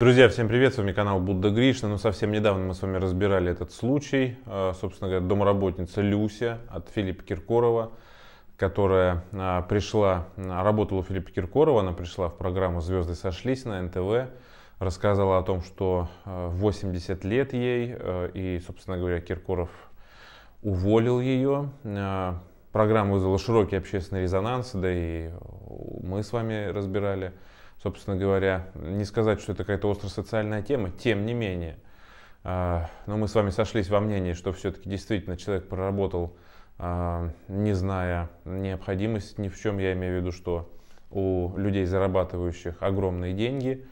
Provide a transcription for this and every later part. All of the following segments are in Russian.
Друзья, всем привет, с вами канал Будда Гришна. Ну, совсем недавно мы с вами разбирали этот случай. А, собственно говоря, домработница Люся от Филиппа Киркорова, которая а, пришла, а, работала у Филиппа Киркорова, она пришла в программу «Звезды сошлись» на НТВ, рассказала о том, что 80 лет ей, и, собственно говоря, Киркоров уволил ее. Программа вызвала широкий общественный резонанс, да и мы с вами разбирали собственно говоря. Не сказать, что это какая-то остро-социальная тема, тем не менее. А, но мы с вами сошлись во мнении, что все-таки действительно человек проработал, а, не зная необходимость ни в чем, я имею в виду, что у людей, зарабатывающих огромные деньги,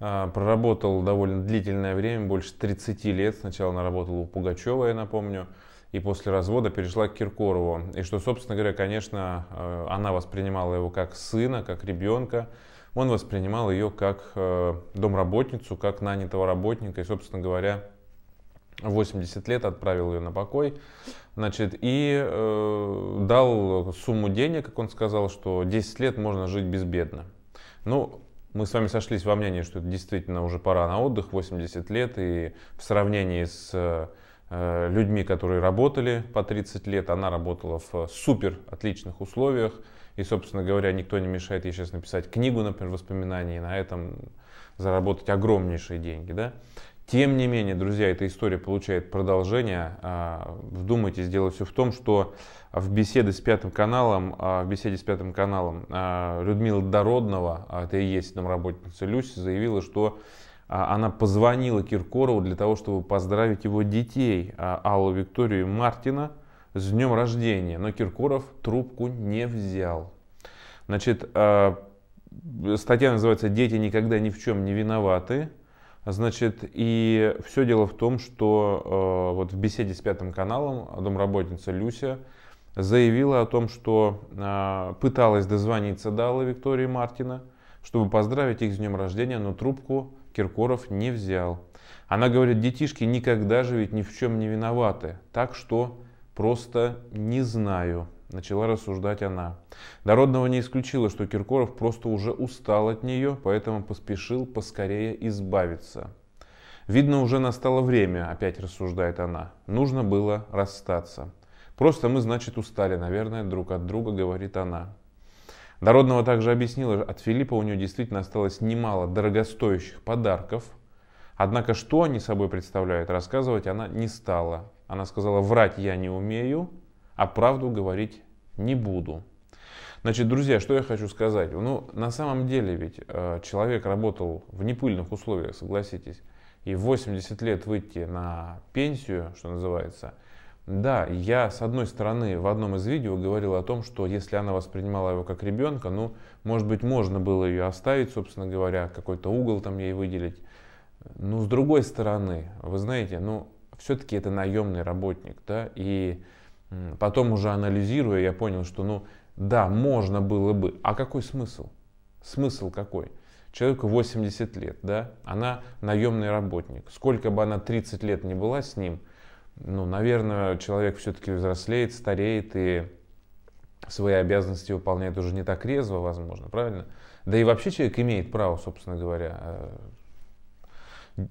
а, проработал довольно длительное время, больше 30 лет. Сначала она работала у Пугачева, я напомню, и после развода перешла к Киркорову. И что, собственно говоря, конечно, она воспринимала его как сына, как ребенка, он воспринимал ее как э, домработницу, как нанятого работника. И, собственно говоря, 80 лет отправил ее на покой. Значит, и э, дал сумму денег, как он сказал, что 10 лет можно жить безбедно. Ну, мы с вами сошлись во мнении, что это действительно уже пора на отдых, 80 лет, и в сравнении с Э, людьми, которые работали по 30 лет. Она работала в супер отличных условиях. И, собственно говоря, никто не мешает ей сейчас написать книгу, например, воспоминаний, и на этом заработать огромнейшие деньги. Да? Тем не менее, друзья, эта история получает продолжение. А, вдумайтесь, дело все в том, что в беседе с пятым каналом, а, в беседе с пятым каналом а, Людмила Дородного, это и есть домработница Люси, заявила, что а, она позвонила Киркорову для того, чтобы поздравить его детей, а, Аллу Викторию и Мартина, с днем рождения. Но Киркоров трубку не взял. Значит, а, статья называется «Дети никогда ни в чем не виноваты». Значит, и все дело в том, что вот в беседе с Пятым каналом домработница Люся заявила о том, что пыталась дозвониться до Аллы Виктории Мартина, чтобы поздравить их с днем рождения, но трубку Киркоров не взял. Она говорит, детишки никогда же ведь ни в чем не виноваты, так что просто не знаю, начала рассуждать она. Дородного не исключила, что Киркоров просто уже устал от нее, поэтому поспешил поскорее избавиться. Видно, уже настало время, опять рассуждает она. Нужно было расстаться. Просто мы, значит, устали, наверное, друг от друга, говорит она. Народного также объяснила, от Филиппа у нее действительно осталось немало дорогостоящих подарков. Однако, что они собой представляют, рассказывать она не стала. Она сказала, врать я не умею, а правду говорить не буду. Значит, друзья, что я хочу сказать. Ну, на самом деле ведь э, человек работал в непыльных условиях, согласитесь. И в 80 лет выйти на пенсию, что называется, да, я с одной стороны в одном из видео говорил о том, что если она воспринимала его как ребенка, ну, может быть, можно было ее оставить, собственно говоря, какой-то угол там ей выделить. Но с другой стороны, вы знаете, ну, все-таки это наемный работник, да, и потом уже анализируя, я понял, что, ну, да, можно было бы, а какой смысл? Смысл какой? Человеку 80 лет, да, она наемный работник. Сколько бы она 30 лет не была с ним – ну, наверное, человек все-таки взрослеет, стареет и свои обязанности выполняет уже не так резво, возможно, правильно? Да и вообще человек имеет право, собственно говоря, э,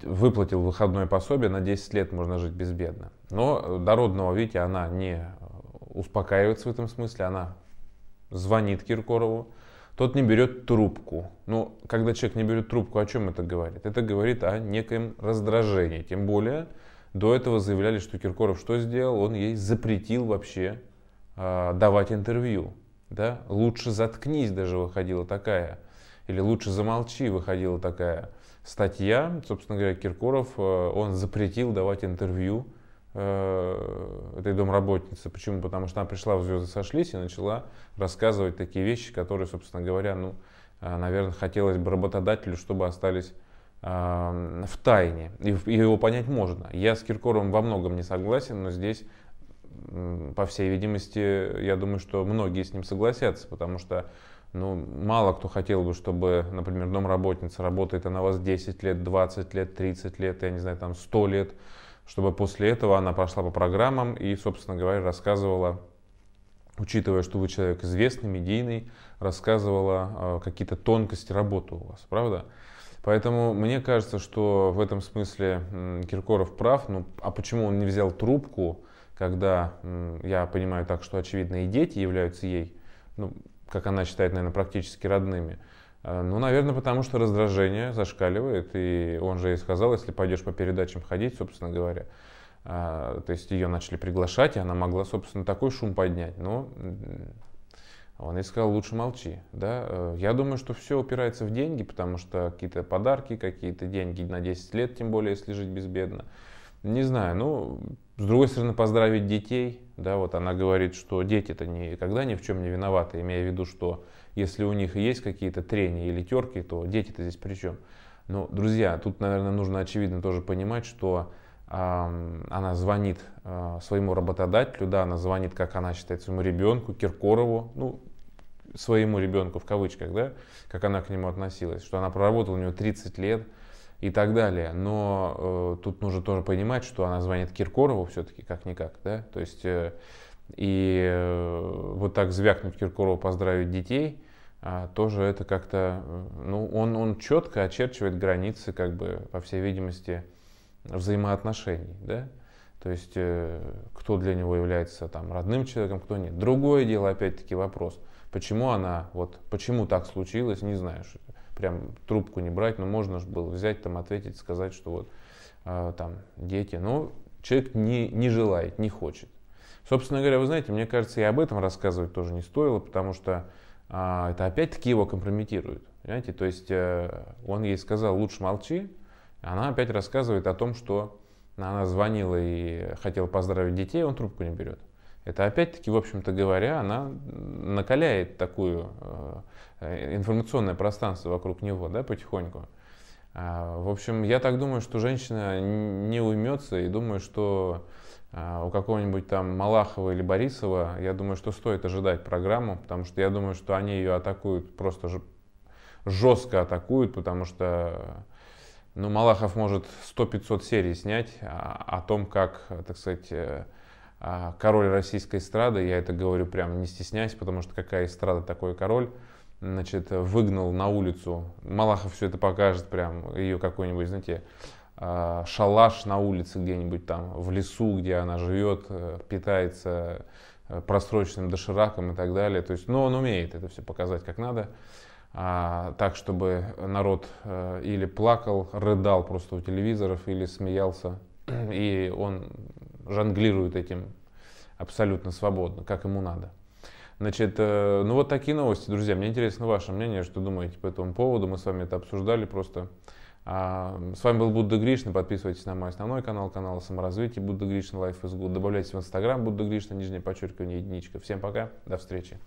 выплатил выходное пособие, на 10 лет можно жить безбедно. Но дородного, видите, она не успокаивается в этом смысле, она звонит Киркорову, тот не берет трубку. Ну, когда человек не берет трубку, о чем это говорит? Это говорит о некоем раздражении. Тем более, до этого заявляли, что Киркоров что сделал? Он ей запретил вообще э, давать интервью. Да? Лучше заткнись даже выходила такая. Или лучше замолчи выходила такая статья. Собственно говоря, Киркоров, э, он запретил давать интервью э, этой домработнице. Почему? Потому что она пришла в «Звезды сошлись» и начала рассказывать такие вещи, которые, собственно говоря, ну, а, наверное, хотелось бы работодателю, чтобы остались в тайне. И его понять можно. Я с Киркоровым во многом не согласен, но здесь, по всей видимости, я думаю, что многие с ним согласятся, потому что ну, мало кто хотел бы, чтобы, например, домработница работает она у вас 10 лет, 20 лет, 30 лет, я не знаю, там 100 лет, чтобы после этого она прошла по программам и, собственно говоря, рассказывала учитывая, что вы человек известный, медийный, рассказывала э, какие-то тонкости работы у вас, правда? Поэтому мне кажется, что в этом смысле Киркоров прав. Ну, а почему он не взял трубку, когда, я понимаю так, что очевидно и дети являются ей, ну, как она считает, наверное, практически родными. Э, ну, наверное, потому что раздражение зашкаливает, и он же и сказал, если пойдешь по передачам ходить, собственно говоря. Э, то есть ее начали приглашать, и она могла, собственно, такой шум поднять. Но а он ей сказал, лучше молчи. Да? Э, я думаю, что все упирается в деньги, потому что какие-то подарки, какие-то деньги на 10 лет, тем более, если жить безбедно. Не знаю, ну, с другой стороны, поздравить детей, да, вот она говорит, что дети-то никогда ни в чем не виноваты, имея в виду, что если у них есть какие-то трения или терки, то дети-то здесь при чем? Но, друзья, тут, наверное, нужно очевидно тоже понимать, что она звонит а, своему работодателю, да, она звонит, как она считает, своему ребенку, Киркорову, ну, своему ребенку в кавычках, да, как она к нему относилась, что она проработала у него 30 лет и так далее. Но э, тут нужно тоже понимать, что она звонит Киркорову все-таки как-никак, да, то есть э, и э, вот так звякнуть Киркорову, поздравить детей, э, тоже это как-то, э, ну, он, он четко очерчивает границы, как бы, по всей видимости, взаимоотношений, да? То есть, э, кто для него является там родным человеком, кто нет. Другое дело, опять-таки, вопрос, почему она, вот, почему так случилось, не знаю, что, прям трубку не брать, но можно же было взять, там, ответить, сказать, что вот, э, там, дети, но человек не, не желает, не хочет. Собственно говоря, вы знаете, мне кажется, и об этом рассказывать тоже не стоило, потому что э, это опять-таки его компрометирует, понимаете, то есть, э, он ей сказал, лучше молчи, она опять рассказывает о том, что она звонила и хотела поздравить детей, он трубку не берет. Это опять-таки, в общем-то говоря, она накаляет такую э, э, информационное пространство вокруг него, да, потихоньку. А, в общем, я так думаю, что женщина не уймется и думаю, что а, у какого-нибудь там Малахова или Борисова, я думаю, что стоит ожидать программу, потому что я думаю, что они ее атакуют, просто жестко атакуют, потому что ну, Малахов может 100-500 серий снять а, о, том, как, так сказать, э, а, король российской эстрады, я это говорю прям не стесняясь, потому что какая эстрада, такой король, значит, выгнал на улицу. Малахов все это покажет прям, ее какой-нибудь, знаете, а, шалаш на улице где-нибудь там, в лесу, где она живет, э, питается э, просроченным дошираком и так далее. То есть, ну, он умеет это все показать как надо. А, так, чтобы народ э, или плакал, рыдал просто у телевизоров, или смеялся. И он жонглирует этим абсолютно свободно, как ему надо. Значит, э, ну вот такие новости, друзья. Мне интересно ваше мнение, что думаете по этому поводу. Мы с вами это обсуждали просто. А, с вами был Будда Гришна. Подписывайтесь на мой основной канал, канал саморазвития Будда Гришна Life is Good. Добавляйтесь в Инстаграм Будда Гришна, нижнее подчеркивание, единичка. Всем пока, до встречи.